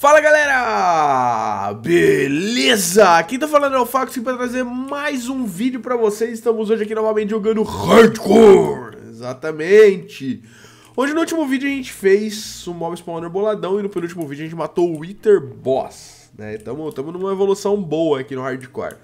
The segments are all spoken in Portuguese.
Fala galera, beleza? Aqui tá falando é o Fax para trazer mais um vídeo para vocês. Estamos hoje aqui novamente jogando Hardcore, exatamente. Hoje no último vídeo a gente fez o Mob Spawner boladão e no penúltimo vídeo a gente matou o Wither Boss né? Estamos numa evolução boa aqui no hardcore.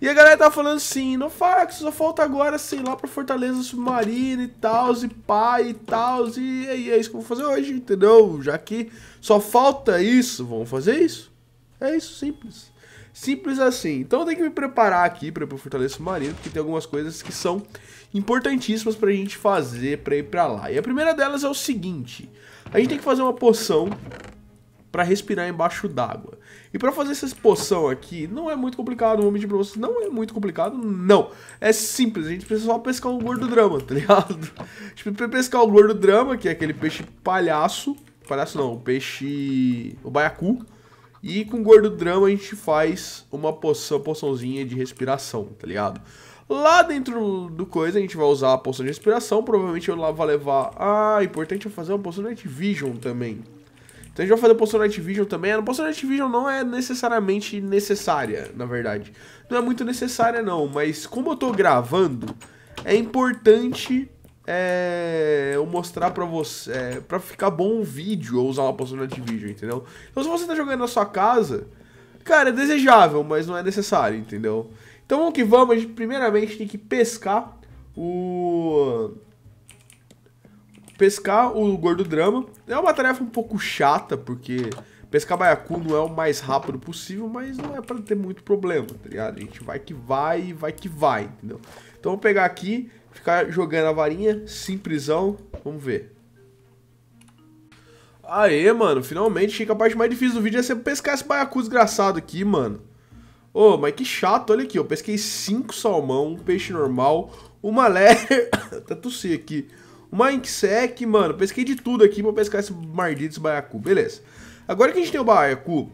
E a galera tá falando assim, no fax, só falta agora, assim, lá pra Fortaleza Submarina e tal, e pai e tal, é, e, é isso que eu vou fazer hoje, entendeu? Já que só falta isso, vamos fazer isso? É isso, simples. Simples assim. Então eu tenho que me preparar aqui para ir pra Fortaleza Submarina, porque tem algumas coisas que são importantíssimas pra gente fazer pra ir pra lá. E a primeira delas é o seguinte, a gente tem que fazer uma poção para respirar embaixo d'água. E para fazer essa poção aqui, não é muito complicado, vou mentir pra vocês, não é muito complicado, não. É simples, a gente precisa só pescar o gordo drama, tá ligado? A gente precisa pescar o gordo drama, que é aquele peixe palhaço, palhaço não, o peixe... o baiacu. E com o gordo drama a gente faz uma poção, poçãozinha de respiração, tá ligado? Lá dentro do coisa a gente vai usar a poção de respiração, provavelmente eu lá vou levar... Ah, importante fazer uma poção de Night Vision também, então a gente vai fazer poção Night Vision também. A poção Night Vision não é necessariamente necessária, na verdade. Não é muito necessária, não. Mas como eu tô gravando, é importante é, eu mostrar pra você. É, pra ficar bom o vídeo, eu usar uma poção Night Vision, entendeu? Então se você tá jogando na sua casa, cara, é desejável, mas não é necessário, entendeu? Então vamos que vamos. A gente primeiramente tem que pescar o pescar o gordo drama. É uma tarefa um pouco chata, porque pescar baiacu não é o mais rápido possível, mas não é para ter muito problema, tá ligado? A gente vai que vai, e vai que vai, entendeu? Então vou pegar aqui, ficar jogando a varinha, simplesão, vamos ver. Aê, mano, finalmente, achei que a parte mais difícil do vídeo ia é ser pescar esse baiacu desgraçado aqui, mano. Ô, oh, mas que chato, olha aqui, eu pesquei cinco salmão, um peixe normal, uma lé... tá tossi aqui uma Inksec, mano, pesquei de tudo aqui pra pescar esse mardito, esse baiacu, beleza. Agora que a gente tem o baiacu,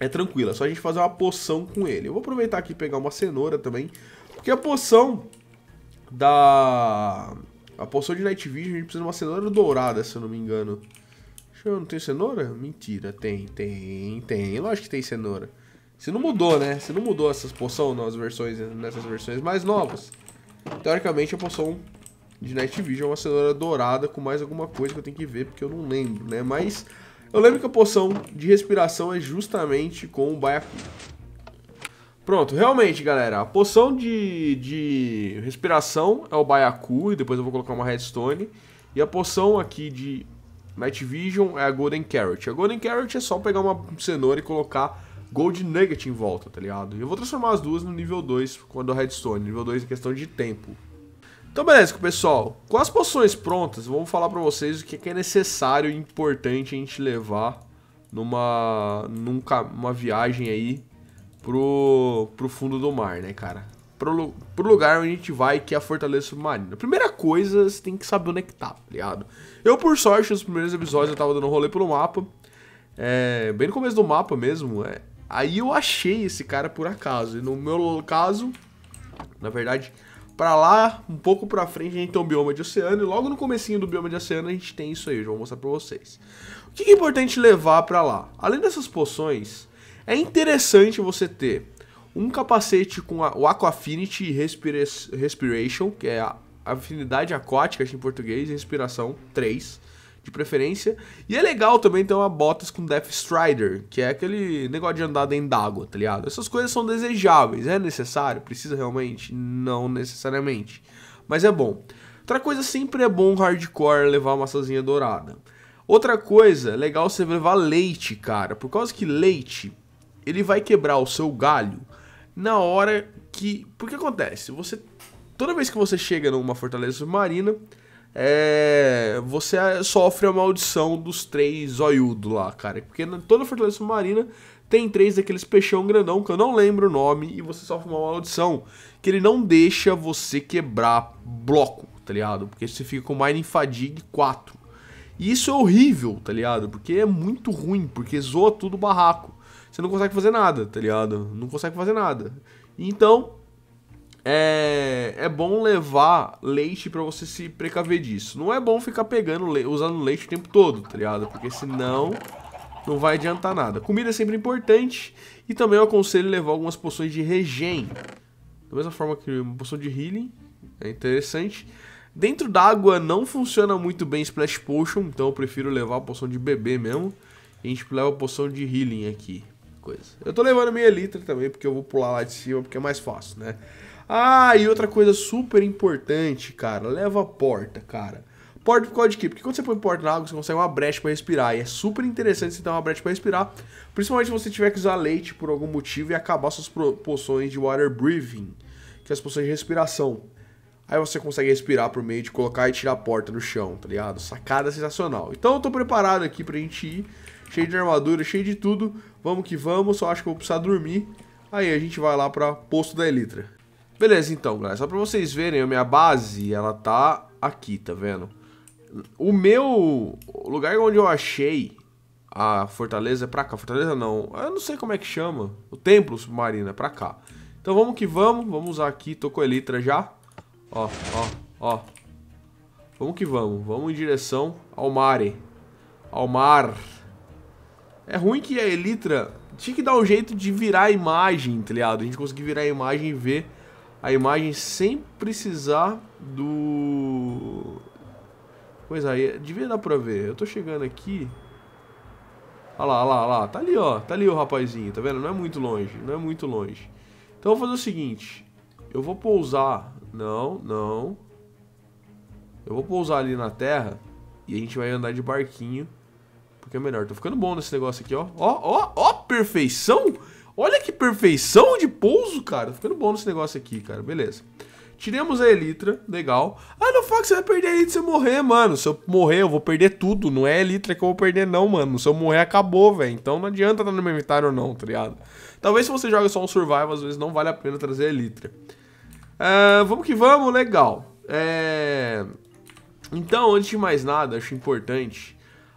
é tranquilo, é só a gente fazer uma poção com ele. Eu vou aproveitar aqui e pegar uma cenoura também, porque a poção da... A poção de Night Vision, a gente precisa de uma cenoura dourada, se eu não me engano. Deixa eu... Não tem cenoura? Mentira, tem, tem, tem. Lógico que tem cenoura. Se não mudou, né? Se não mudou essas poções nas versões, nessas versões mais novas. Teoricamente a poção de Night Vision, é uma cenoura dourada com mais alguma coisa que eu tenho que ver, porque eu não lembro, né? Mas eu lembro que a poção de respiração é justamente com o Baiacu. Pronto, realmente, galera, a poção de, de respiração é o Baiacu, e depois eu vou colocar uma redstone. E a poção aqui de Night Vision é a Golden Carrot. A Golden Carrot é só pegar uma cenoura e colocar Gold Nugget em volta, tá ligado? Eu vou transformar as duas no nível 2 quando a Redstone, nível 2 em questão de tempo. Então, beleza, pessoal. Com as poções prontas, vamos falar para vocês o é que é necessário e importante a gente levar numa, numa uma viagem aí pro, pro fundo do mar, né, cara? Pro, pro lugar onde a gente vai, que é a Fortaleza Submarina. A primeira coisa, você tem que saber onde é que tá, tá ligado? Eu, por sorte, nos primeiros episódios eu tava dando um rolê pelo mapa. É, bem no começo do mapa mesmo. É, aí eu achei esse cara por acaso. E no meu caso, na verdade, para lá, um pouco para frente a gente tem o bioma de oceano e logo no comecinho do bioma de oceano a gente tem isso aí, eu vou mostrar para vocês. O que é importante levar para lá? Além dessas poções, é interessante você ter um capacete com a, o Aquafinity Respira Respiration, que é a afinidade aquática acho, em português, respiração 3 de preferência. E é legal também ter uma botas com Death Strider, que é aquele negócio de andar dentro d'água, tá ligado? Essas coisas são desejáveis, é necessário? Precisa realmente? Não necessariamente, mas é bom. Outra coisa, sempre é bom hardcore levar uma massazinha dourada. Outra coisa, legal você levar leite, cara, por causa que leite, ele vai quebrar o seu galho na hora que... Porque acontece, você... Toda vez que você chega numa fortaleza submarina, é, você sofre a maldição dos três zoiudos lá, cara. Porque toda fortaleza submarina tem três daqueles peixão grandão que eu não lembro o nome e você sofre uma maldição que ele não deixa você quebrar bloco, tá ligado? Porque você fica com Mining Fatigue 4. E isso é horrível, tá ligado? Porque é muito ruim, porque zoa tudo o barraco. Você não consegue fazer nada, tá ligado? Não consegue fazer nada. Então, é, é bom levar leite para você se precaver disso. Não é bom ficar pegando, usando leite o tempo todo, tá ligado? Porque senão não vai adiantar nada. Comida é sempre importante e também eu aconselho levar algumas poções de regen. Da mesma forma que uma poção de healing, é interessante. Dentro d'água não funciona muito bem Splash Potion, então eu prefiro levar a poção de bebê mesmo. E a gente leva a poção de healing aqui. Coisa. Eu tô levando meia litra também, porque eu vou pular lá de cima, porque é mais fácil, né? Ah, e outra coisa super importante, cara, leva a porta, cara. Porta por causa de quê? Porque quando você põe porta na água, você consegue uma brecha para respirar. E é super interessante você ter uma brecha para respirar, principalmente se você tiver que usar leite por algum motivo e acabar suas poções de water breathing, que é as poções de respiração. Aí você consegue respirar por meio de colocar e tirar a porta no chão, tá ligado? Sacada sensacional. Então eu tô preparado aqui pra gente ir, cheio de armadura, cheio de tudo. Vamos que vamos, só acho que eu vou precisar dormir. Aí a gente vai lá pra Posto da Elytra. Beleza, então, galera. Só pra vocês verem, a minha base, ela tá aqui, tá vendo? O meu... O lugar onde eu achei a fortaleza é pra cá. Fortaleza não. Eu não sei como é que chama. O templo submarino é pra cá. Então vamos que vamos. Vamos usar aqui. Tô com a Elytra já. Ó, ó, ó. Vamos que vamos. Vamos em direção ao mare. Ao mar. É ruim que a Elytra... Tinha que dar um jeito de virar a imagem, tá ligado? A gente conseguir virar a imagem e ver a imagem sem precisar do... Coisa aí, devia dar pra ver. Eu tô chegando aqui. Olha lá, olha lá, olha lá. Tá ali, ó. Tá ali o rapazinho, tá vendo? Não é muito longe, não é muito longe. Então eu vou fazer o seguinte. Eu vou pousar. Não, não. Eu vou pousar ali na terra e a gente vai andar de barquinho. Porque é melhor. Tô ficando bom nesse negócio aqui, ó. Ó, ó, ó, perfeição! Olha que perfeição de pouso, cara. Tô ficando bom nesse negócio aqui, cara. Beleza. Tiremos a Elytra, legal. Ah, não fala que você vai perder a Elytra se eu morrer, mano. Se eu morrer, eu vou perder tudo. Não é a Elytra que eu vou perder, não, mano. Se eu morrer, acabou, velho. Então não adianta estar tá no meu inventário ou não, tá ligado? Talvez se você joga só um survival, às vezes não vale a pena trazer a Elytra. É, vamos que vamos, legal. É... Então, antes de mais nada, acho importante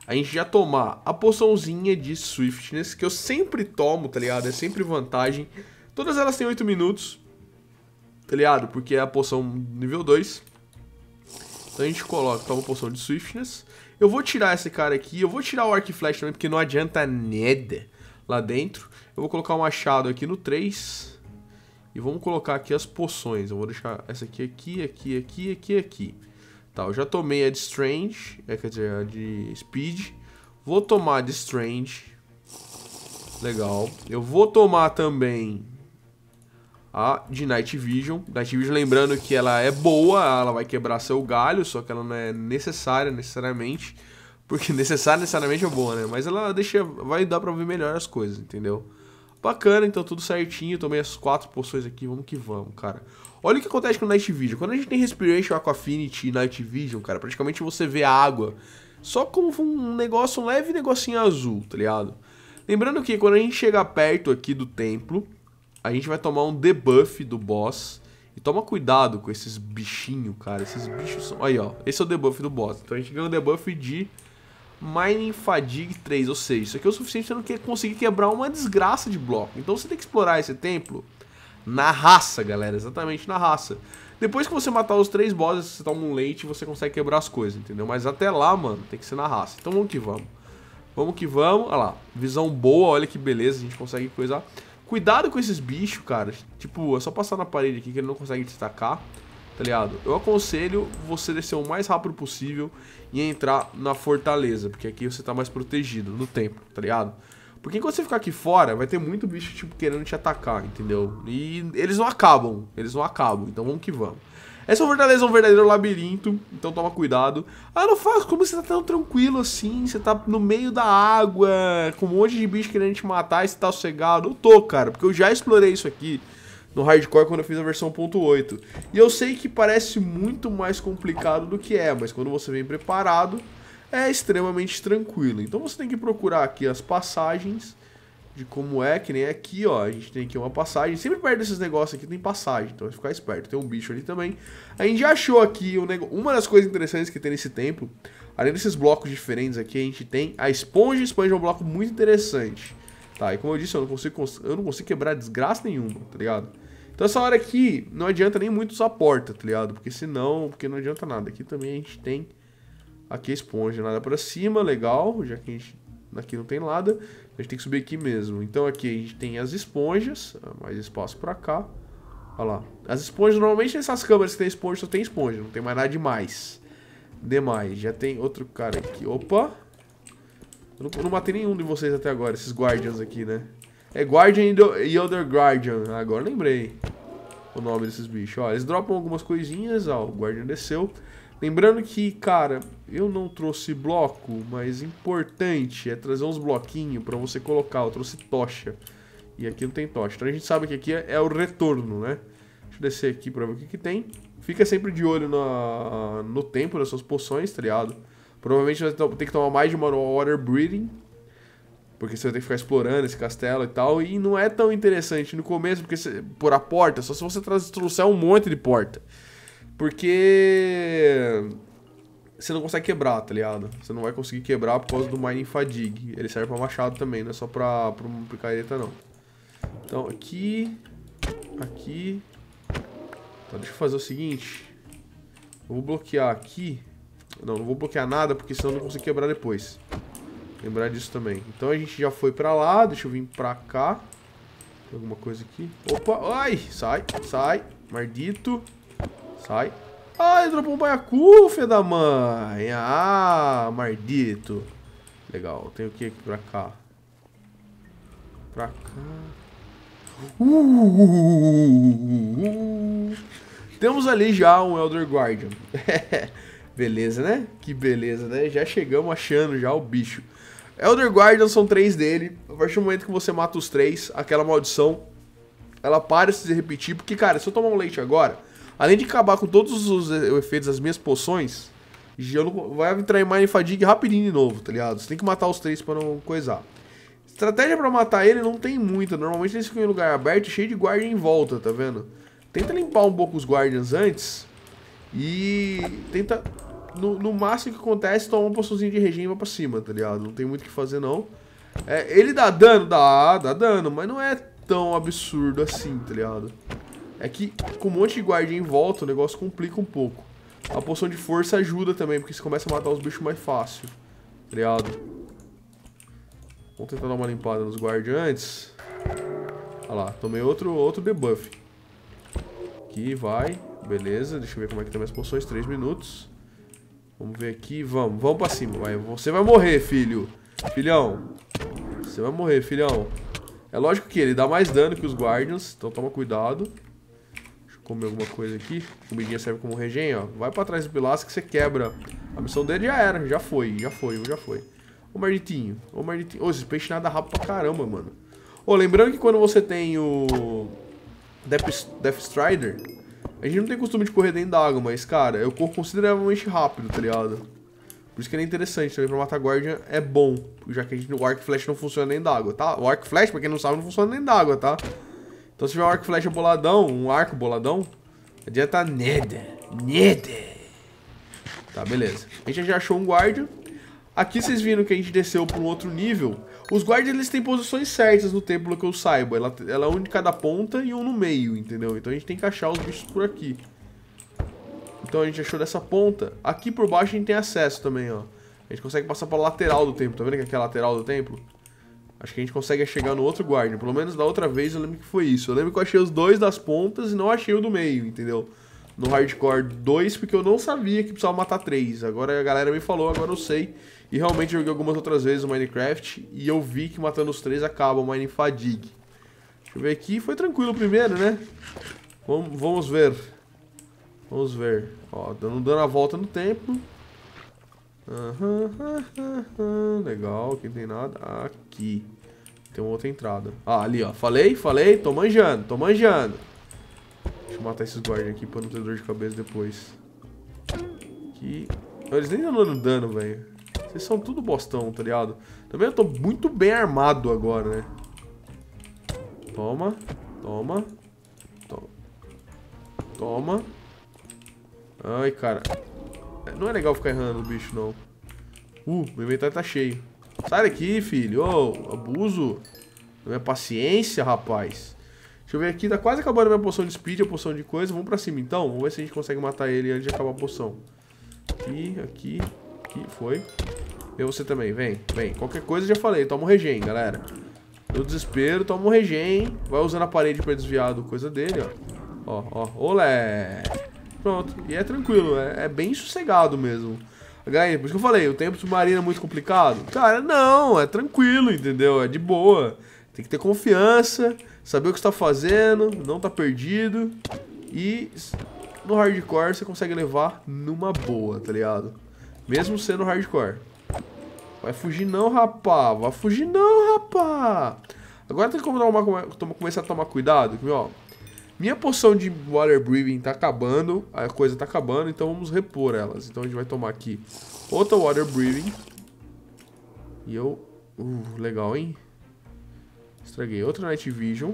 a gente já tomar a poçãozinha de Swiftness, que eu sempre tomo, tá ligado? É sempre vantagem. Todas elas têm 8 minutos, tá ligado? Porque é a poção nível 2. Então a gente coloca, toma a poção de Swiftness. Eu vou tirar esse cara aqui, eu vou tirar o Arc Flash também, porque não adianta nada lá dentro. Eu vou colocar o um machado aqui no 3. E vamos colocar aqui as poções. Eu vou deixar essa aqui, aqui, aqui, aqui, aqui, aqui. Tá, eu já tomei a de Strange, é, quer dizer, a de Speed. Vou tomar a de Strange. Legal. Eu vou tomar também a de Night Vision. Night Vision, lembrando que ela é boa, ela vai quebrar seu galho, só que ela não é necessária necessariamente. Porque necessária necessariamente é boa, né? Mas ela deixa, vai dar pra ver melhor as coisas, entendeu? Bacana, então tudo certinho. Tomei as quatro poções aqui, vamos que vamos, cara. Olha o que acontece com o Night Vision. Quando a gente tem Respiration, Aquafinity e Night Vision, cara, praticamente você vê a água só como um negócio, um leve negocinho azul, tá ligado? Lembrando que quando a gente chegar perto aqui do templo, a gente vai tomar um debuff do boss. E toma cuidado com esses bichinhos, cara. Esses bichos são... Aí, ó. Esse é o debuff do boss. Então a gente ganha um debuff de Mining Fatigue 3. Ou seja, isso aqui é o suficiente pra você não conseguir quebrar uma desgraça de bloco. Então você tem que explorar esse templo na raça, galera, exatamente na raça. Depois que você matar os três bosses, você toma um leite e você consegue quebrar as coisas, entendeu? Mas até lá, mano, tem que ser na raça. Então vamos que vamos. Vamos que vamos. Olha lá, visão boa, olha que beleza, a gente consegue coisar. Cuidado com esses bichos, cara. Tipo, é só passar na parede aqui que ele não consegue destacar, tá ligado? Eu aconselho você descer o mais rápido possível e entrar na fortaleza, porque aqui você tá mais protegido no tempo, tá ligado? Porque enquanto você ficar aqui fora, vai ter muito bicho, tipo, querendo te atacar, entendeu? E eles não acabam, eles não acabam, então vamos que vamos. Essa fortaleza é, é um verdadeiro labirinto, então toma cuidado. Ah, não faz, como você tá tão tranquilo assim? Você tá no meio da água, com um monte de bicho querendo te matar e você tá sossegado? Não tô, cara, porque eu já explorei isso aqui no hardcore quando eu fiz a versão 1.8. E eu sei que parece muito mais complicado do que é, mas quando você vem preparado, é extremamente tranquilo. Então você tem que procurar aqui as passagens de como é, que nem aqui, ó, a gente tem aqui uma passagem, sempre perto desses negócios aqui tem passagem, então vai ficar esperto, tem um bicho ali também. A gente achou aqui um negócio, uma das coisas interessantes que tem nesse templo, além desses blocos diferentes aqui, a gente tem a esponja, a esponja é um bloco muito interessante, tá, e como eu disse, eu não consigo, eu não consigo quebrar desgraça nenhuma, tá ligado? Então essa hora aqui, não adianta nem muito usar a porta, tá ligado? Porque senão, porque não adianta nada, aqui também a gente tem Aqui é esponja, nada para cima, legal, já que a gente, aqui não tem nada, a gente tem que subir aqui mesmo. Então aqui a gente tem as esponjas, mais espaço para cá. Olha lá. As esponjas, normalmente nessas câmeras que tem esponja, só tem esponja, não tem mais nada demais. Demais. Já tem outro cara aqui. Opa! Eu não, eu não matei nenhum de vocês até agora, esses guardians aqui, né? É Guardian e other Guardian. Ah, agora lembrei o nome desses bichos. Ó, eles dropam algumas coisinhas. Ó, o Guardian desceu. Lembrando que, cara, eu não trouxe bloco, mas importante é trazer uns bloquinhos para você colocar. Eu trouxe tocha. E aqui não tem tocha. Então a gente sabe que aqui é, é o retorno, né? Deixa eu descer aqui para ver o que, que tem. Fica sempre de olho na, no tempo das suas poções, tá ligado? Provavelmente você vai ter que tomar mais de uma water breathing. Porque você vai ter que ficar explorando esse castelo e tal. E não é tão interessante no começo, porque você, por a porta, só se você trouxer um monte de porta. Porque você não consegue quebrar, tá ligado? Você não vai conseguir quebrar por causa do Mining Fatigue. Ele serve pra machado também, não é só pra, pra picareta, não. Então, aqui... Aqui... Tá, deixa eu fazer o seguinte. Eu vou bloquear aqui. Não, não vou bloquear nada, porque senão eu não consigo quebrar depois. Lembrar disso também. Então, a gente já foi pra lá. Deixa eu vir pra cá. Tem alguma coisa aqui. Opa! Ai! Sai, sai. Maldito. Sai. Ai, dropou um baiacu, fé da mãe. Ah, maldito. Legal, tem o que pra cá? Pra cá. Uh, uh, uh, uh, Temos ali já um Elder Guardian. beleza, né? Que beleza, né? Já chegamos achando já o bicho. Elder Guardian são três dele. A partir do momento que você mata os três, aquela maldição, ela para de se repetir. Porque, cara, se eu tomar um leite agora, Além de acabar com todos os eh, efeitos das minhas poções, não... vai entrar em Mind Fatigue rapidinho de novo, tá ligado? Você tem que matar os três pra não coisar. Estratégia pra matar ele não tem muita. Normalmente eles ficam em lugar aberto cheio de guarda em volta, tá vendo? Tenta limpar um pouco os guardians antes. E tenta... No, no máximo que acontece, tomar uma poçãozinha de regime pra cima, tá ligado? Não tem muito o que fazer, não. É, ele dá dano? Dá, dá dano, mas não é tão absurdo assim, tá ligado? É que com um monte de guarda em volta o negócio complica um pouco. A poção de força ajuda também, porque você começa a matar os bichos mais fácil. criado tá Vamos tentar dar uma limpada nos guardiões. Olha lá, tomei outro, outro debuff. Aqui, vai. Beleza, deixa eu ver como é que tem tá minhas poções. 3 minutos. Vamos ver aqui, vamos, vamos pra cima. Vai. Você vai morrer, filho. Filhão. Você vai morrer, filhão. É lógico que ele dá mais dano que os Guardians, então toma cuidado comer alguma coisa aqui. Comidinha serve como regenho, ó. Vai pra trás do pilastro que você quebra. A missão dele já era, já foi, já foi, já foi. Ô, Marditinho, ô, Marditinho. Ô, esses peixes nada rápido pra caramba, mano. Ô, lembrando que quando você tem o... Death, Death Strider, a gente não tem costume de correr dentro d'água mas, cara, eu corro consideravelmente rápido, tá ligado? Por isso que ele é interessante, também pra matar guardian é bom, já que a gente, o arc flash não funciona nem d'água tá? O arco flash, pra quem não sabe, não funciona nem d'água tá? Então se tiver um arco flecha boladão, um arco boladão, adianta tá nada. Nada. Tá, beleza. A gente já achou um guardião. Aqui vocês viram que a gente desceu para um outro nível. Os guardas eles têm posições certas no templo que eu saiba. Ela, ela é um de cada ponta e um no meio, entendeu? Então a gente tem que achar os bichos por aqui. Então a gente achou dessa ponta. Aqui por baixo a gente tem acesso também, ó. A gente consegue passar para a lateral do templo. Tá vendo que aqui é a lateral do templo? Acho que a gente consegue chegar no outro guardian. Né? Pelo menos da outra vez eu lembro que foi isso. Eu lembro que eu achei os dois das pontas e não achei o do meio, entendeu? No hardcore 2, porque eu não sabia que precisava matar três. Agora a galera me falou, agora eu sei. E realmente joguei algumas outras vezes o Minecraft e eu vi que matando os três acaba o Mine Fatigue. Deixa eu ver aqui. Foi tranquilo primeiro, né? Vamos, vamos ver. Vamos ver. Ó, dando, dando a volta no tempo. Legal, aqui não tem nada. Aqui. Tem uma outra entrada. Ah, ali, ó. Falei, falei. Tô manjando, tô manjando. Deixa eu matar esses guardas aqui pra não ter dor de cabeça depois. Aqui. eles nem estão dando dano, velho. Vocês são tudo bostão, tá ligado? Também eu tô muito bem armado agora, né? Toma, toma, toma. Toma. Ai, cara. Não é legal ficar errando o bicho, não. Uh, meu inventário tá cheio. Sai daqui, filho. Ô, oh, abuso. Da minha paciência, rapaz. Deixa eu ver aqui. Tá quase acabando a minha poção de speed, a poção de coisa. Vamos pra cima, então. Vamos ver se a gente consegue matar ele antes de acabar a poção. Aqui, aqui, aqui. Foi. E você também. Vem, vem. Qualquer coisa, já falei. Toma o regen, galera. No desespero, toma o regen. Vai usando a parede pra desviar do coisa dele, ó. Ó, ó. Olé! Pronto. E é tranquilo, é, é bem sossegado mesmo. HM, por isso que eu falei, o tempo submarino é muito complicado. Cara, não, é tranquilo, entendeu? É de boa. Tem que ter confiança, saber o que está fazendo, não tá perdido. E no hardcore você consegue levar numa boa, tá ligado? Mesmo sendo hardcore. Vai fugir não, rapá. Vai fugir não, rapá. Agora tem que começar a tomar cuidado, viu ó. Minha poção de Water Breathing tá acabando, a coisa tá acabando, então vamos repor elas. Então a gente vai tomar aqui outra Water Breathing. E eu... Uh, legal, hein? Estraguei outra Night Vision.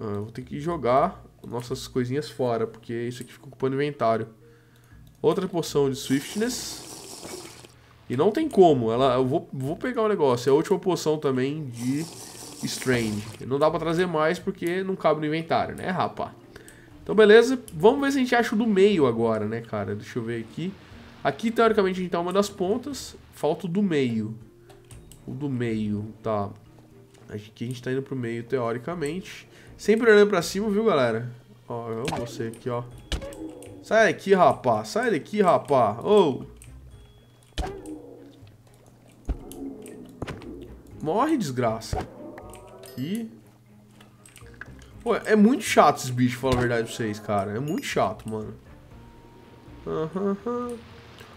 Ah, vou ter que jogar nossas coisinhas fora, porque isso aqui fica ocupando inventário. Outra poção de Swiftness. E não tem como, ela, eu vou, vou pegar o negócio. É a última poção também de Strange. Não dá pra trazer mais porque não cabe no inventário, né, rapá? Então, beleza. Vamos ver se a gente acha o do meio agora, né, cara? Deixa eu ver aqui. Aqui, teoricamente, a gente tá uma das pontas. Falta o do meio. O do meio, tá. Aqui a gente tá indo pro meio, teoricamente. Sempre olhando pra cima, viu, galera? Ó, eu vou ser aqui, ó. Sai daqui, rapá. Sai daqui, rapá. Ô! Oh. Morre, desgraça aqui. Pô, é muito chato esses bichos, falar a verdade pra vocês, cara. É muito chato, mano. Aham,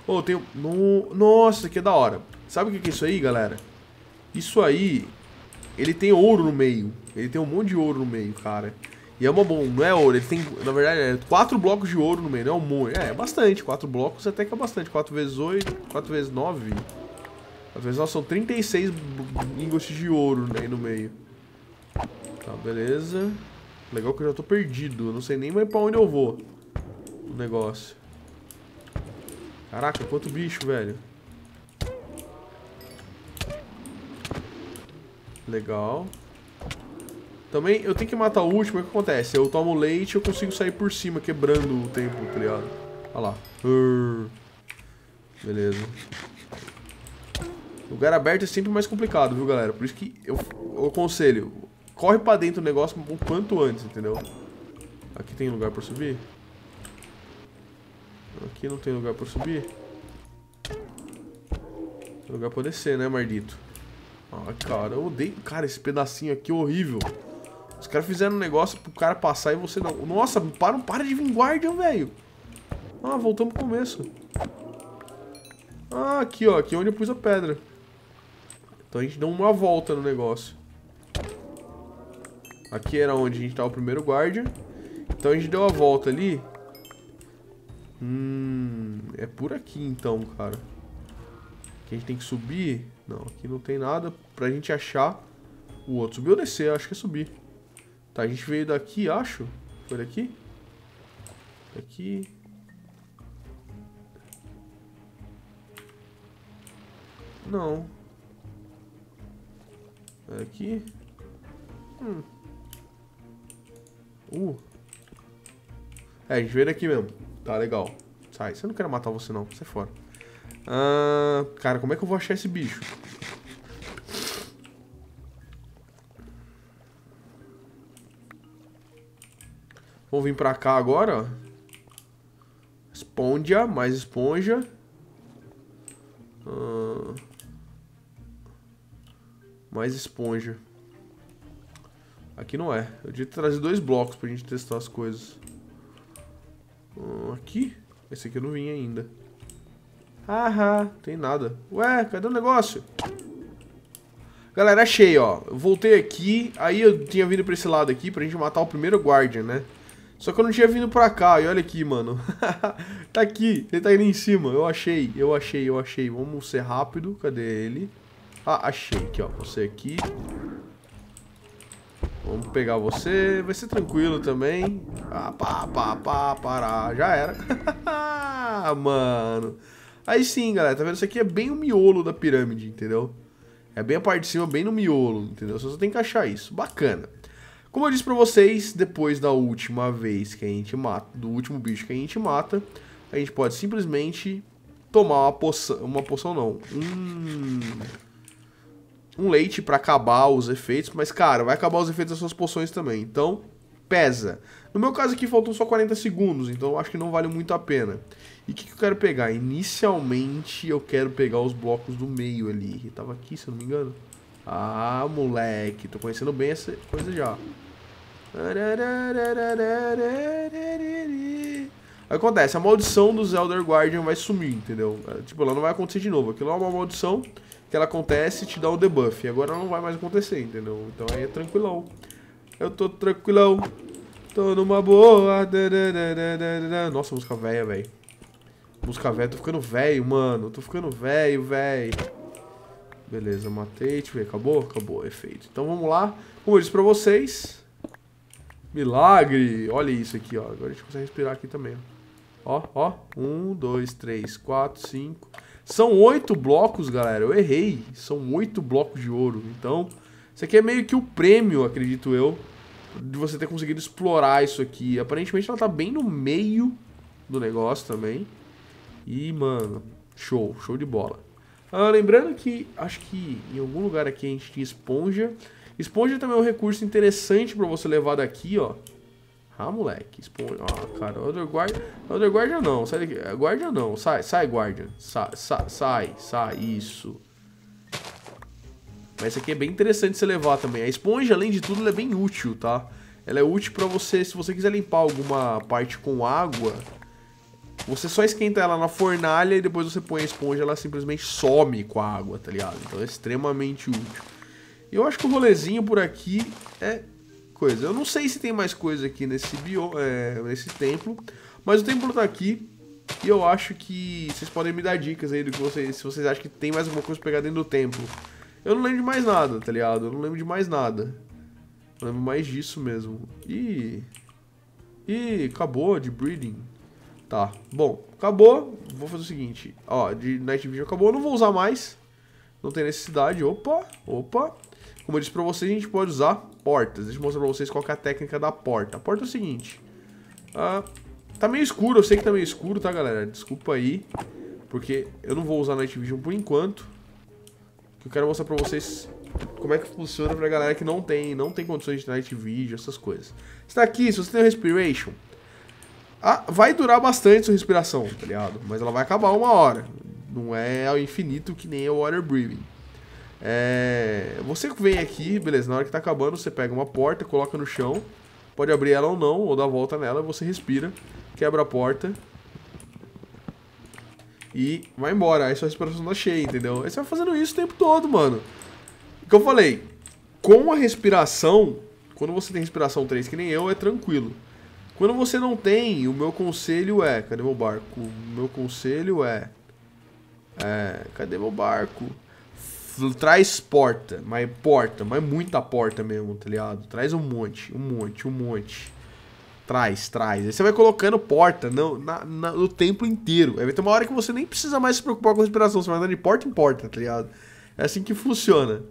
Pô, oh, tem... No... Nossa, isso aqui é da hora. Sabe o que, é isso aí, galera? Isso aí, ele tem ouro no meio. Ele tem um monte de ouro no meio, cara. E é uma bom, não é ouro, ele tem, na verdade, é quatro blocos de ouro no meio, não né? é um monte. É, é bastante, quatro blocos até que é bastante. Quatro vezes oito, quatro vezes nove. Quatro vezes nove. são 36 ingots de ouro né, aí no meio. Tá, beleza. Legal que eu já tô perdido. Eu não sei nem mais pra onde eu vou. O negócio. Caraca, quanto bicho, velho. Legal. Também, eu tenho que matar o último, o que acontece? Eu tomo leite e eu consigo sair por cima, quebrando o tempo, tá ligado? Olha lá. Urr. Beleza. Lugar aberto é sempre mais complicado, viu, galera? Por isso que eu, eu aconselho corre pra dentro do negócio o quanto antes, entendeu? Aqui tem lugar pra subir? Aqui não tem lugar pra subir? Tem lugar pra descer, né, maldito? Ah, cara, eu odeio... Cara, esse pedacinho aqui é horrível. Os caras fizeram um negócio pro cara passar e você não... Nossa, para, para de vir velho. Ah, voltamos pro começo. Ah, aqui, ó. Aqui é onde eu pus a pedra. Então a gente dá uma volta no negócio. Aqui era onde a gente tava o primeiro guarda. Então a gente deu a volta ali. Hum, é por aqui então, cara. Que a gente tem que subir. Não, aqui não tem nada pra gente achar o outro. Subir ou descer? Acho que é subir. Tá, a gente veio daqui, acho. Foi daqui? Daqui. Não. É aqui. Hum. Uh. É, a gente veio daqui mesmo. Tá, legal. Sai. Você não quer matar você, não. Sai fora. Ah, cara, como é que eu vou achar esse bicho? Vou vir pra cá agora, Esponja, mais esponja. Ah, mais esponja aqui não é. Eu devia trazer dois blocos pra gente testar as coisas. Hum, aqui? Esse aqui eu não vim ainda. Aham, tem nada. Ué, cadê o negócio? Galera, achei, ó. Eu voltei aqui, aí eu tinha vindo pra esse lado aqui pra gente matar o primeiro Guardian, né? Só que eu não tinha vindo pra cá, e olha aqui, mano. tá aqui, ele tá indo em cima. Eu achei, eu achei, eu achei. Vamos ser rápido. Cadê ele? Ah, achei aqui, ó. Você aqui. Vamos pegar você, vai ser tranquilo também. Ah, pá, pá, pá, pará, já era. Mano. Aí sim, galera, tá vendo? Isso aqui é bem o miolo da pirâmide, entendeu? É bem a parte de cima, bem no miolo, entendeu? Você só tem que achar isso. Bacana. Como eu disse pra vocês, depois da última vez que a gente mata, do último bicho que a gente mata, a gente pode simplesmente tomar uma poção, uma poção não, Hum um leite para acabar os efeitos, mas cara, vai acabar os efeitos das suas poções também. Então, pesa. No meu caso aqui faltam só 40 segundos, então acho que não vale muito a pena. E o que, que, eu quero pegar? Inicialmente eu quero pegar os blocos do meio ali. Eu tava aqui, se eu não me engano. Ah, moleque, tô conhecendo bem essa coisa já. Acontece, a maldição do Zelda Guardian vai sumir, entendeu? Tipo, ela não vai acontecer de novo. Aquilo é uma maldição que ela acontece te dá o debuff. agora não vai mais acontecer, entendeu? Então aí é tranquilão. Eu tô tranquilão. Tô numa boa. Nossa, música velha, velho. Música velha, tô ficando velho, mano. Tô ficando velho, velho. Beleza, matei. Deixa eu ver, acabou? Acabou, efeito. Então vamos lá. Como eu disse pra vocês. Milagre! Olha isso aqui, ó. Agora a gente consegue respirar aqui também, ó. Ó, ó. Um, dois, três, quatro, cinco. São oito blocos, galera. Eu errei. São oito blocos de ouro. Então, isso aqui é meio que o prêmio, acredito eu, de você ter conseguido explorar isso aqui. Aparentemente ela tá bem no meio do negócio também. E, mano, show. Show de bola. Ah, lembrando que, acho que em algum lugar aqui a gente tinha esponja. Esponja também é um recurso interessante para você levar daqui, ó. Ah, moleque. Esponja. Ah, cara. Elder Guardian. Elder Guardian não. Sai daqui. Guardian não. Sai, sai, Guardian. Sai, sai, sai. Isso. Mas isso aqui é bem interessante você levar também. A esponja, além de tudo, é bem útil, tá? Ela é útil pra você, se você quiser limpar alguma parte com água, você só esquenta ela na fornalha e depois você põe a esponja, ela simplesmente some com a água, tá ligado? Então é extremamente útil. Eu acho que o rolezinho por aqui é coisa. Eu não sei se tem mais coisa aqui nesse, bio, é, nesse templo, mas o templo tá aqui. E eu acho que vocês podem me dar dicas aí do que vocês, se vocês acham que tem mais alguma coisa pra pegar dentro do templo. Eu não lembro de mais nada, tá ligado? Eu não lembro de mais nada. Eu lembro mais disso mesmo. E e acabou de breeding. Tá, bom, acabou. Vou fazer o seguinte, ó, de Night Vision acabou, eu não vou usar mais. Não tem necessidade. Opa, opa. Como eu disse pra vocês, a gente pode usar portas. Deixa eu mostrar pra vocês qual é a técnica da porta. A porta é o seguinte. Ah, tá meio escuro, eu sei que tá meio escuro, tá, galera? Desculpa aí. Porque eu não vou usar Night Vision por enquanto. Eu quero mostrar pra vocês como é que funciona pra galera que não tem, não tem condições de Night Vision, essas coisas. Está aqui, se você tem Respiration, ah, vai durar bastante sua respiração, tá ligado? Mas ela vai acabar uma hora. Não é ao infinito que nem o Water Breathing. É, você vem aqui, beleza, na hora que tá acabando, você pega uma porta, coloca no chão, pode abrir ela ou não, ou dar volta nela, você respira, quebra a porta e vai embora. Aí sua respiração tá cheia, entendeu? Aí você vai fazendo isso o tempo todo, mano. O que eu falei, com a respiração, quando você tem respiração 3, que nem eu, é tranquilo. Quando você não tem, o meu conselho é... Cadê meu barco? O meu conselho é... É... Cadê meu barco? traz porta, mas porta, mas muita porta mesmo, tá ligado? Traz um monte, um monte, um monte. Traz, traz. Aí você vai colocando porta no, na, na, no templo inteiro. Aí vai ter uma hora que você nem precisa mais se preocupar com a respiração, você vai andando de porta em porta, tá ligado? É assim que funciona.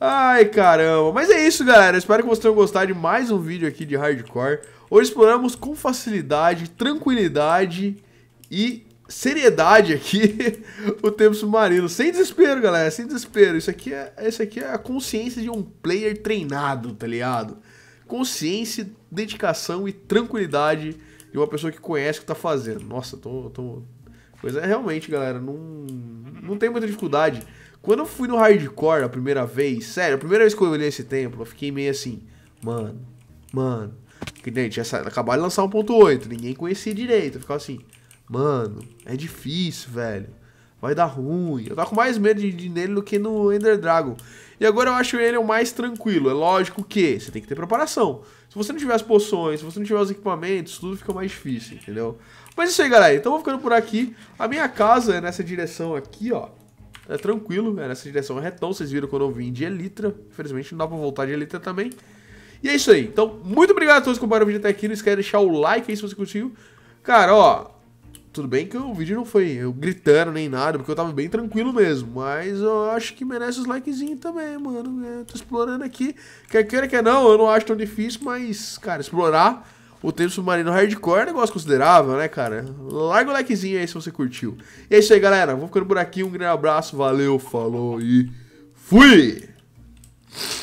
Ai, caramba. Mas é isso, galera. Espero que vocês tenham gostado de mais um vídeo aqui de Hardcore. Hoje exploramos com facilidade, tranquilidade e seriedade aqui o tempo submarino. Sem desespero, galera, sem desespero. Isso aqui é, isso aqui é a consciência de um player treinado, tá ligado? Consciência, dedicação e tranquilidade de uma pessoa que conhece o que tá fazendo. Nossa, tô, tô... Pois é, realmente, galera, não, não tem muita dificuldade. Quando eu fui no hardcore a primeira vez, sério, a primeira vez que eu olhei esse templo, eu fiquei meio assim, mano, mano. Porque, gente, essa, acabaram de lançar 1.8, ninguém conhecia direito. Eu ficava assim, Mano, é difícil, velho. Vai dar ruim. Eu tava com mais medo de, de nele do que no Ender Dragon. E agora eu acho ele o mais tranquilo. É lógico que você tem que ter preparação. Se você não tiver as poções, se você não tiver os equipamentos, tudo fica mais difícil, entendeu? Mas é isso aí, galera. Então vou ficando por aqui. A minha casa é nessa direção aqui, ó. É tranquilo, é nessa direção é retão. Vocês viram quando eu vim de Elytra. Infelizmente não dá pra voltar de Elytra também. E é isso aí. Então, muito obrigado a todos que acompanharam o vídeo até aqui. Não esquece de deixar o like aí se você curtiu. Cara, ó, tudo bem que o vídeo não foi eu gritando nem nada, porque eu tava bem tranquilo mesmo. Mas eu acho que merece os likezinhos também, mano. Eu né? tô explorando aqui. Quer queira, quer não, eu não acho tão difícil, mas, cara, explorar o tempo submarino hardcore é um negócio considerável, né, cara? Larga o likezinho aí se você curtiu. E é isso aí, galera. Vou ficando por aqui. Um grande abraço, valeu, falou e fui!